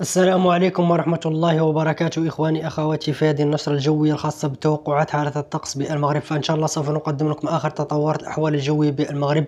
السلام عليكم ورحمة الله وبركاته إخواني أخواتي في هذه النشرة الجوية الخاصة بتوقعات حالة الطقس بالمغرب فإن شاء الله سوف نقدم لكم آخر تطورات الأحوال الجوية بالمغرب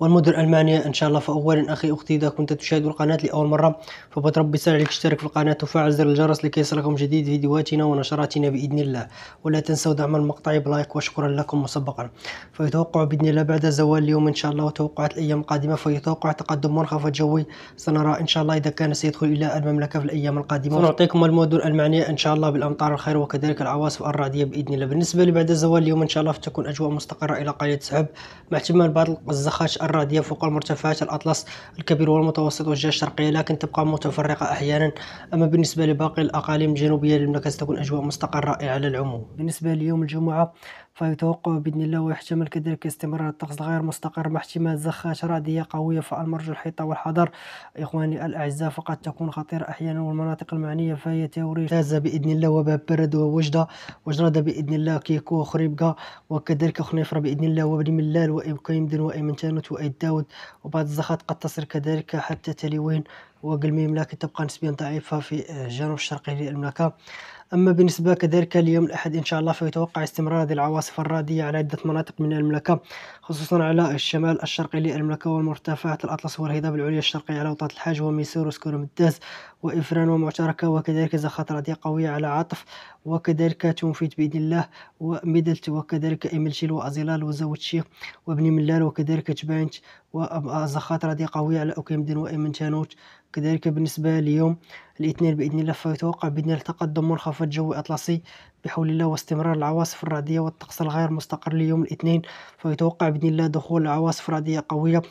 والمدن الألمانية إن شاء الله فأولا أخي أختي إذا كنت تشاهد القناة لأول مرة فبت ربي عليك تشترك في القناة وفعل زر الجرس لكي يصلكم جديد فيديوهاتنا ونشراتنا بإذن الله ولا تنسوا دعم المقطع بلايك وشكرا لكم مسبقا فيتوقع بإذن الله بعد زوال اليوم إن شاء الله وتوقعات الأيام القادمة فيتوقع تقدم منخفض جوي سنرى إن شاء الله إذا كان سيدخل إلى المملكة المشاركة في الأيام القادمة ونعطيكم المدن المعنية إن شاء الله بالأمطار الخير وكذلك العواصف الرعدية بإذن الله بالنسبة لبعد الزوال اليوم إن شاء الله فتكون أجواء مستقرة إلى قليل سحب مع احتمال بعض الزخات الرعدية فوق المرتفعات الأطلس الكبير والمتوسط والجهة الشرقية لكن تبقى متفرقة أحيانا أما بالنسبة لباقي الأقاليم الجنوبية للمملكة ستكون أجواء مستقرة على العموم بالنسبة ليوم الجمعة فيتوقع بإذن الله ويحتمل كذلك استمرار الطقس الغير مستقر مع احتمال زخات رعدية قوية فالمرجو الحيطة والحذر إخواني الأعزاء فقد تكون خطيرة أحيانا والمناطق المعنية فهي توري تازة بإذن الله وباب برد ووجدة وجردة بإذن الله كيكو خريبكا وكذلك خنيفرة بإذن الله وبني ملال وإبكايمدن وإمنتانوت وإيد داود وبعض الزخات قد تصل كذلك حتى تليوين وقلمي المملكة تبقى نسبيا ضعيفة في آه، الجنوب الشرقي للمملكة أما بالنسبة كذلك اليوم الأحد إن شاء الله فيتوقع استمرار هذه العواصف الرادية على عدة مناطق من المملكة خصوصا على الشمال الشرقي للمملكة والمرتفعات الأطلس والهضاب العليا الشرقية على وطات الحاج وميسور وسكون مداز وإفران ومعتركة وكذلك زخات رادية قوية على عاطف وكذلك تنفيت بإذن الله وميدلت وكذلك إملجل وأزيلال وزوتشي الشيخ ملال وكذلك تبانت والذخائر دي قويه على اوكيم دين وايمن تانوت كذلك بالنسبه ليوم الاثنين باذن الله فيتوقع باذن الله تقدم منخفض جوي اطلسي بحول الله واستمرار العواصف الرعديه والطقس الغير مستقر ليوم الاثنين فيتوقع باذن الله دخول عواصف رعديه قويه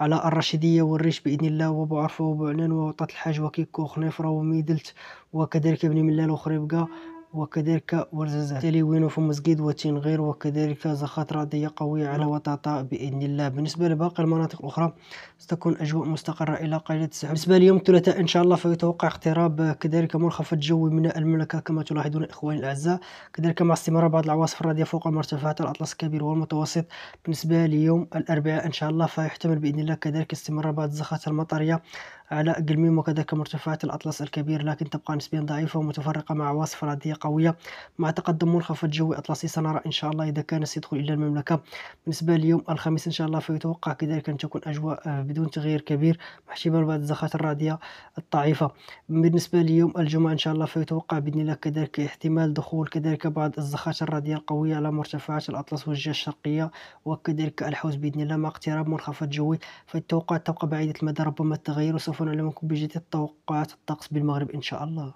على الرشيدية والريش بإذن الله وأبو عرفة وأبو عنان ووطات الحاج وكيكو وخنيفرة وميدلت وكذلك بني ملال وخريبقة وكذلك ورزازات تليوين في مسجد وتنغير وكذلك زخات رعدية قوية على وطاطا بإذن الله بالنسبة لباقي المناطق الأخرى ستكون أجواء مستقرة إلى قليلة السحب بالنسبة ليوم الثلاثاء إن شاء الله فيتوقع اقتراب كذلك منخفض جوي من المملكة كما تلاحظون إخواني الأعزاء كذلك مع استمرار بعض العواصف الرعدية فوق المرتفعات الأطلس الكبير والمتوسط بالنسبة ليوم الأربعاء إن شاء الله فيحتمل بإذن الله كذلك استمرار بعض الزخات المطرية على قلميم وكذلك مرتفعات الأطلس الكبير لكن تبقى نسبيا ضعيفة ومتفرقة مع عواصف رعدية قوية مع تقدم منخفض جوي أطلسي سنرى إن شاء الله إذا كان سيدخل إلى المملكة بالنسبة ليوم الخميس إن شاء الله فيتوقع كذلك أن تكون أجواء آه، بدون تغيير كبير مع احتمال بعض الزخات الرعدية الضعيفة بالنسبة ليوم الجمعة إن شاء الله فيتوقع بإذن الله كذلك احتمال دخول كذلك بعض الزخات الرعدية القوية على مرتفعات الأطلس والجهة الشرقية وكذلك الحوز بإذن الله مع اقتراب منخفض جوي فالتوقعات تبقى بعيدة المدى ربما التغير وسوف نعلمكم بجديد توقعات الطقس بالمغرب إن شاء الله